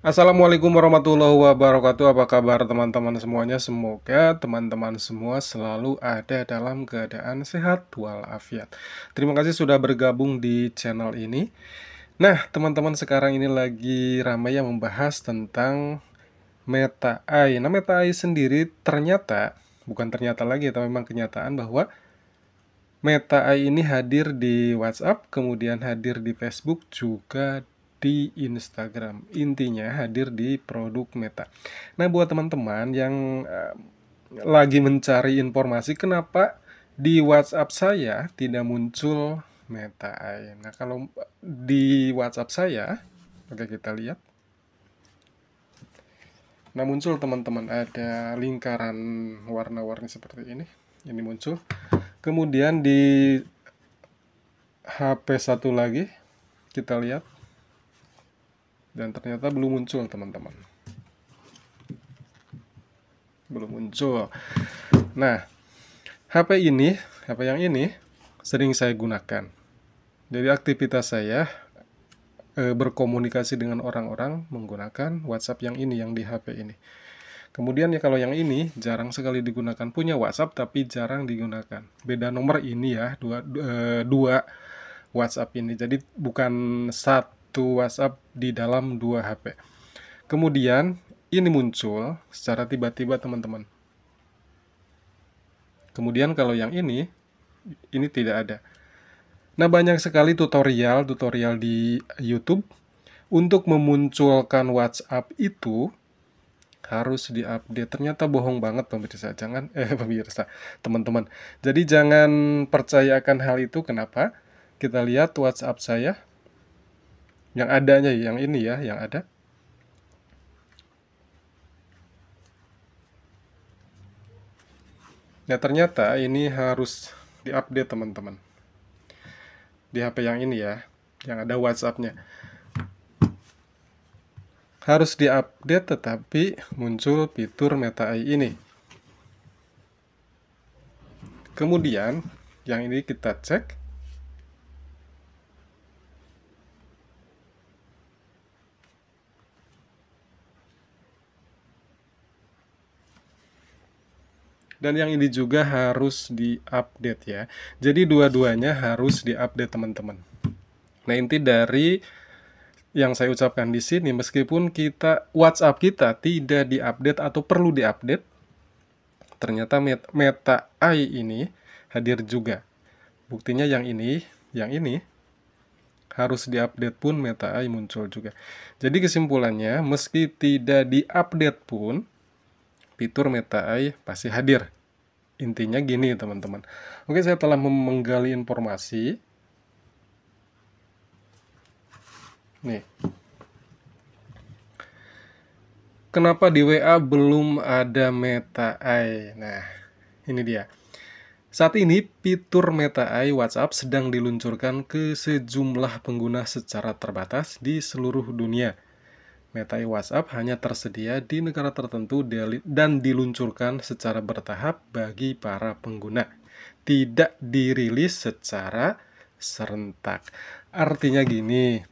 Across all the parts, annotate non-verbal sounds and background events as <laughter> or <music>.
Assalamualaikum warahmatullahi wabarakatuh Apa kabar teman-teman semuanya Semoga teman-teman semua selalu ada dalam keadaan sehat walafiat Terima kasih sudah bergabung di channel ini Nah teman-teman sekarang ini lagi ramai yang membahas tentang Meta AI Nah Meta AI sendiri ternyata Bukan ternyata lagi tapi memang kenyataan bahwa Meta AI ini hadir di WhatsApp, kemudian hadir di Facebook, juga di Instagram. Intinya hadir di produk Meta. Nah, buat teman-teman yang uh, lagi mencari informasi kenapa di WhatsApp saya tidak muncul Meta AI. Nah, kalau eh, di WhatsApp saya, oke kita lihat. Nah, muncul teman-teman ada lingkaran warna-warni seperti ini. Ini muncul. Kemudian di HP satu lagi kita lihat dan ternyata belum muncul teman-teman belum muncul nah HP ini HP yang ini sering saya gunakan jadi aktivitas saya e, berkomunikasi dengan orang-orang menggunakan WhatsApp yang ini yang di HP ini kemudian ya kalau yang ini jarang sekali digunakan punya WhatsApp tapi jarang digunakan beda nomor ini ya dua, eh, dua WhatsApp ini jadi bukan satu to WhatsApp di dalam dua HP. Kemudian ini muncul secara tiba-tiba teman-teman. Kemudian kalau yang ini, ini tidak ada. Nah banyak sekali tutorial-tutorial di YouTube untuk memunculkan WhatsApp itu harus diupdate. Ternyata bohong banget pemirsa. Jangan <laughs> eh pemirsa, teman-teman. Jadi jangan percayakan hal itu. Kenapa? Kita lihat WhatsApp saya. Yang adanya, yang ini ya, yang ada. Nah, ternyata ini harus diupdate teman-teman. Di HP yang ini ya, yang ada WhatsApp-nya. Harus diupdate tetapi muncul fitur Meta AI ini. Kemudian, yang ini kita cek dan yang ini juga harus diupdate ya. Jadi dua-duanya harus diupdate teman-teman. Nah, inti dari yang saya ucapkan di sini meskipun kita WhatsApp kita tidak diupdate atau perlu diupdate ternyata meta AI ini hadir juga. Buktinya yang ini, yang ini harus diupdate pun meta AI muncul juga. Jadi kesimpulannya meski tidak diupdate pun fitur meta AI pasti hadir. Intinya gini teman-teman. Oke, saya telah menggali informasi. Nih. Kenapa di WA belum ada meta AI? Nah, ini dia. Saat ini, fitur Meta AI WhatsApp sedang diluncurkan ke sejumlah pengguna secara terbatas di seluruh dunia. Meta WhatsApp hanya tersedia di negara tertentu dan diluncurkan secara bertahap bagi para pengguna. Tidak dirilis secara serentak. Artinya gini,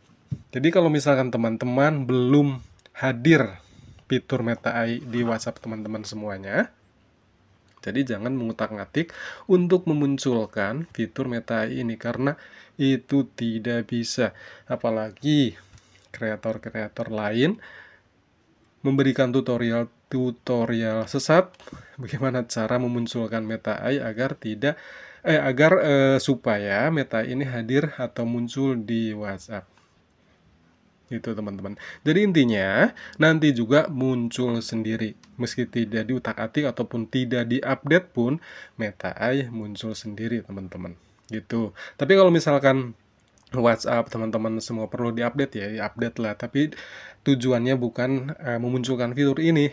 jadi kalau misalkan teman-teman belum hadir fitur Meta AI di WhatsApp teman-teman semuanya, jadi jangan mengutak-ngatik untuk memunculkan fitur Meta AI ini karena itu tidak bisa. Apalagi kreator-kreator lain memberikan tutorial tutorial sesat <laughs> bagaimana cara memunculkan meta AI agar tidak eh agar eh, supaya meta ini hadir atau muncul di WhatsApp. Gitu teman-teman. Jadi intinya nanti juga muncul sendiri meski tidak diutak-atik ataupun tidak diupdate pun meta AI muncul sendiri teman-teman. Gitu. Tapi kalau misalkan WhatsApp teman-teman semua perlu diupdate ya, diupdate lah. Tapi tujuannya bukan uh, memunculkan fitur ini,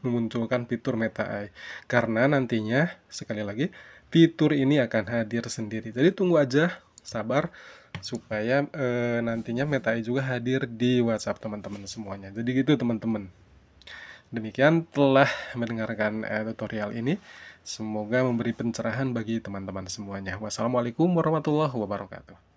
memunculkan fitur Meta AI Karena nantinya sekali lagi fitur ini akan hadir sendiri. Jadi tunggu aja, sabar supaya uh, nantinya Meta AI juga hadir di WhatsApp teman-teman semuanya. Jadi gitu teman-teman. Demikian telah mendengarkan eh, tutorial ini. Semoga memberi pencerahan bagi teman-teman semuanya. Wassalamualaikum warahmatullahi wabarakatuh.